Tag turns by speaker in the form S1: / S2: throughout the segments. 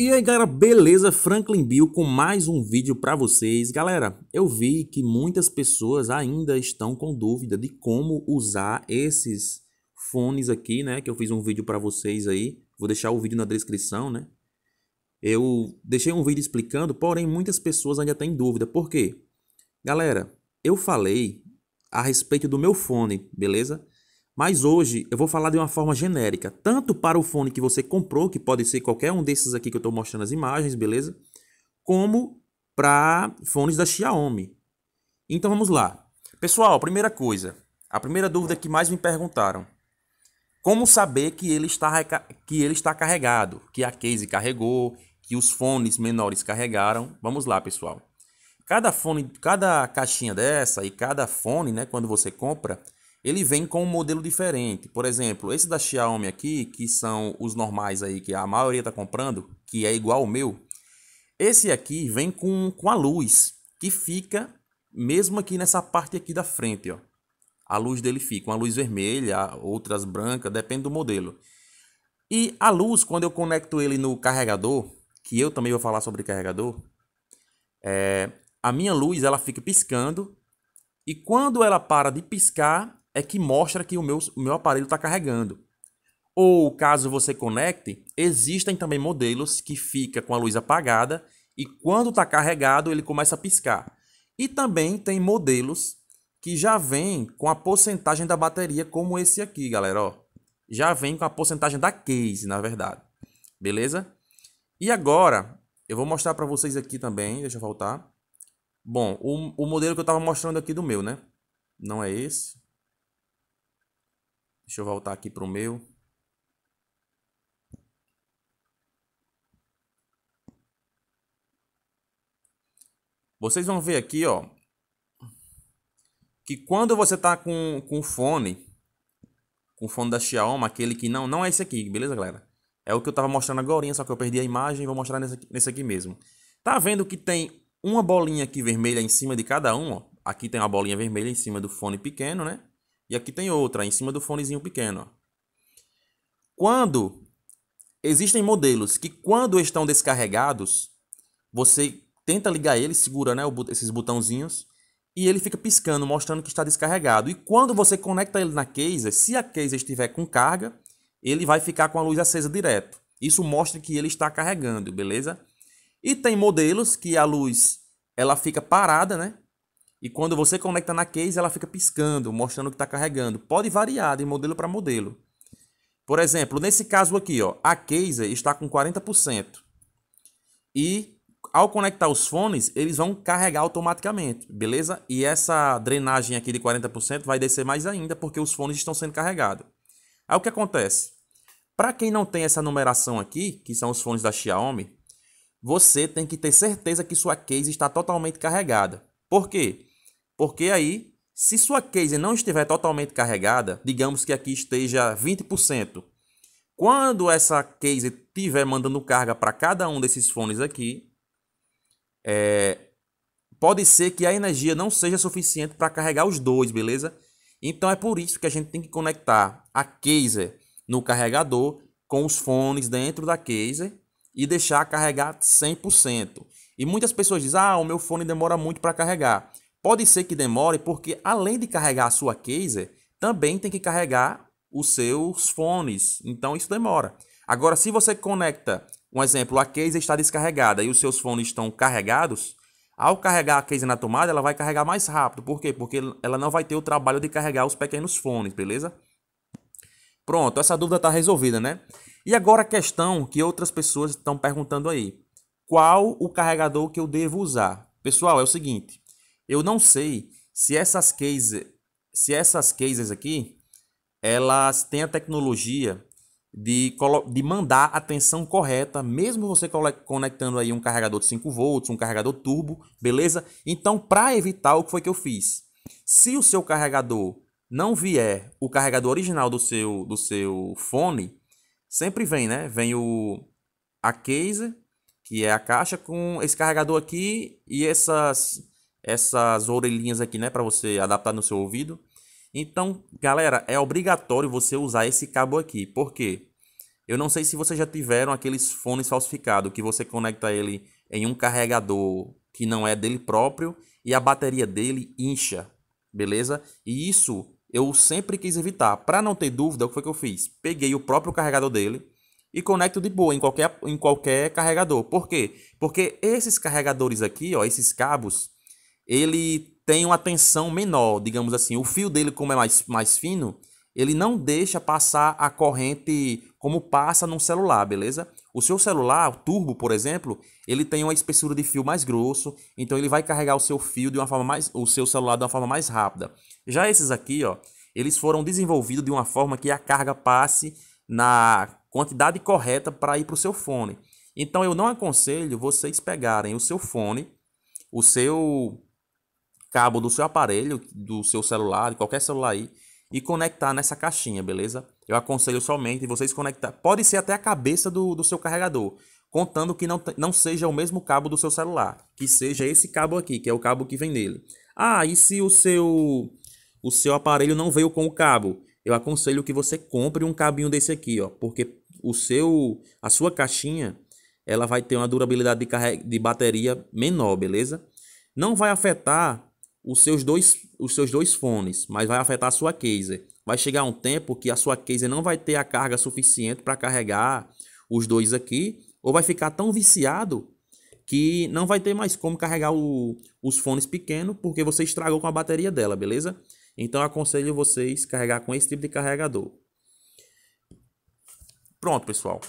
S1: E aí galera, beleza? Franklin Bill com mais um vídeo para vocês. Galera, eu vi que muitas pessoas ainda estão com dúvida de como usar esses fones aqui, né? Que eu fiz um vídeo para vocês aí. Vou deixar o vídeo na descrição, né? Eu deixei um vídeo explicando, porém muitas pessoas ainda têm dúvida. Por quê? Galera, eu falei a respeito do meu fone, beleza? Mas hoje eu vou falar de uma forma genérica, tanto para o fone que você comprou, que pode ser qualquer um desses aqui que eu estou mostrando as imagens, beleza? Como para fones da Xiaomi. Então vamos lá. Pessoal, primeira coisa, a primeira dúvida que mais me perguntaram. Como saber que ele está, que ele está carregado, que a case carregou, que os fones menores carregaram? Vamos lá, pessoal. Cada fone, cada caixinha dessa e cada fone, né, quando você compra, ele vem com um modelo diferente. Por exemplo, esse da Xiaomi aqui, que são os normais aí que a maioria está comprando, que é igual ao meu. Esse aqui vem com, com a luz, que fica mesmo aqui nessa parte aqui da frente, ó. A luz dele fica, uma luz vermelha, outras brancas, depende do modelo. E a luz, quando eu conecto ele no carregador, que eu também vou falar sobre carregador, é, a minha luz ela fica piscando e quando ela para de piscar, é que mostra que o meu, o meu aparelho está carregando. Ou caso você conecte, existem também modelos que fica com a luz apagada e quando está carregado ele começa a piscar. E também tem modelos que já vem com a porcentagem da bateria como esse aqui, galera, ó. Já vem com a porcentagem da case, na verdade. Beleza? E agora, eu vou mostrar para vocês aqui também, deixa eu voltar. Bom, o, o modelo que eu estava mostrando aqui do meu, né? Não é esse. Deixa eu voltar aqui para o meu. Vocês vão ver aqui, ó, que quando você tá com com fone, com fone da Xiaomi, aquele que não não é esse aqui, beleza, galera? É o que eu tava mostrando agora, só que eu perdi a imagem, vou mostrar nesse aqui, nesse aqui mesmo. Tá vendo que tem uma bolinha aqui vermelha em cima de cada um, ó. Aqui tem uma bolinha vermelha em cima do fone pequeno, né? E aqui tem outra, em cima do fonezinho pequeno. Quando existem modelos que quando estão descarregados, você tenta ligar ele, segura né, esses botãozinhos e ele fica piscando, mostrando que está descarregado. E quando você conecta ele na case, se a case estiver com carga, ele vai ficar com a luz acesa direto. Isso mostra que ele está carregando, beleza? E tem modelos que a luz ela fica parada, né? E quando você conecta na case, ela fica piscando, mostrando que está carregando. Pode variar de modelo para modelo. Por exemplo, nesse caso aqui, ó, a case está com 40%. E ao conectar os fones, eles vão carregar automaticamente, beleza? E essa drenagem aqui de 40% vai descer mais ainda, porque os fones estão sendo carregados. Aí o que acontece? Para quem não tem essa numeração aqui, que são os fones da Xiaomi, você tem que ter certeza que sua case está totalmente carregada. Por quê? Porque aí, se sua case não estiver totalmente carregada, digamos que aqui esteja 20%, quando essa case estiver mandando carga para cada um desses fones aqui, é, pode ser que a energia não seja suficiente para carregar os dois, beleza? Então é por isso que a gente tem que conectar a case no carregador com os fones dentro da case e deixar carregar 100%. E muitas pessoas dizem: "Ah, o meu fone demora muito para carregar". Pode ser que demore, porque além de carregar a sua case, também tem que carregar os seus fones. Então isso demora. Agora, se você conecta, um exemplo, a case está descarregada e os seus fones estão carregados, ao carregar a case na tomada, ela vai carregar mais rápido. Por quê? Porque ela não vai ter o trabalho de carregar os pequenos fones, beleza? Pronto, essa dúvida está resolvida, né? E agora a questão que outras pessoas estão perguntando aí. Qual o carregador que eu devo usar? Pessoal, é o seguinte. Eu não sei se essas cases, se essas cases aqui, elas têm a tecnologia de, de mandar a tensão correta, mesmo você conectando aí um carregador de 5 volts, um carregador turbo, beleza? Então, para evitar o que foi que eu fiz, se o seu carregador não vier o carregador original do seu do seu fone, sempre vem, né? Vem o a case, que é a caixa com esse carregador aqui e essas essas orelhinhas aqui, né, para você adaptar no seu ouvido. Então, galera, é obrigatório você usar esse cabo aqui. Por quê? Eu não sei se vocês já tiveram aqueles fones falsificados que você conecta ele em um carregador que não é dele próprio e a bateria dele incha, beleza? E isso eu sempre quis evitar. Para não ter dúvida, o que foi que eu fiz? Peguei o próprio carregador dele e conecto de boa em qualquer, em qualquer carregador. Por quê? Porque esses carregadores aqui, ó, esses cabos, ele tem uma tensão menor, digamos assim. O fio dele, como é mais, mais fino, ele não deixa passar a corrente como passa num celular, beleza? O seu celular, o turbo, por exemplo, ele tem uma espessura de fio mais grosso, então ele vai carregar o seu fio de uma forma mais, o seu celular de uma forma mais rápida. Já esses aqui, ó, eles foram desenvolvidos de uma forma que a carga passe na quantidade correta para ir para o seu fone. Então eu não aconselho vocês pegarem o seu fone, o seu cabo do seu aparelho, do seu celular, de qualquer celular aí, e conectar nessa caixinha, beleza? Eu aconselho somente vocês conectar. Pode ser até a cabeça do, do seu carregador, contando que não, não seja o mesmo cabo do seu celular, que seja esse cabo aqui, que é o cabo que vem nele. Ah, e se o seu o seu aparelho não veio com o cabo, eu aconselho que você compre um cabinho desse aqui, ó, porque o seu a sua caixinha, ela vai ter uma durabilidade de, de bateria menor, beleza? Não vai afetar os seus dois, os seus dois fones, mas vai afetar a sua case. Vai chegar um tempo que a sua case não vai ter a carga suficiente para carregar os dois aqui, ou vai ficar tão viciado que não vai ter mais como carregar o, os fones pequenos porque você estragou com a bateria dela, beleza? Então eu aconselho vocês carregar com esse tipo de carregador. Pronto, pessoal.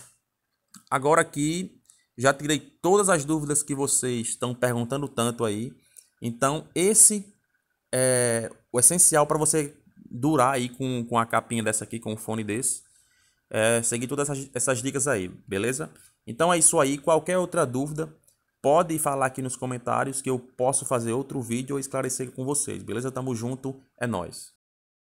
S1: Agora aqui já tirei todas as dúvidas que vocês estão perguntando tanto aí. Então, esse é o essencial para você durar aí com, com a capinha dessa aqui, com o um fone desse. É, seguir todas essas, essas dicas aí, beleza? Então é isso aí. Qualquer outra dúvida, pode falar aqui nos comentários que eu posso fazer outro vídeo ou esclarecer com vocês, beleza? Tamo junto, é nós.